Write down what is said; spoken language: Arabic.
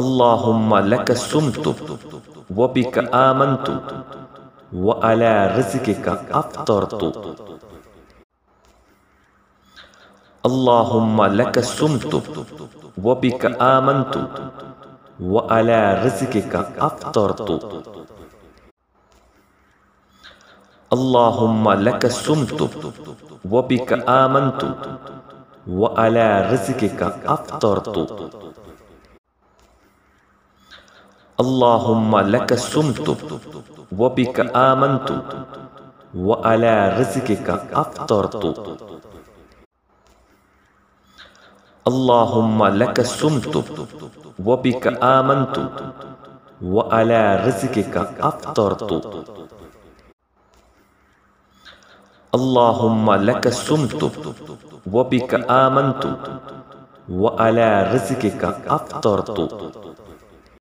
اللهم لك سمت وبك آمنت وعلى رزقك أفطرت اللهم لك سمت وبك آمنت وعلى رزقك أفطرت اللهم لك سمت وبك آمنت وعلى رزقك أفطرت اللهم لك سمت وبك آمنت وعلى رزقك أفطرت اللهم لك سمت وبك آمنت وعلى رزقك أفطرت اللهم لك سمت وبك آمنت وعلى رزقك أفطرت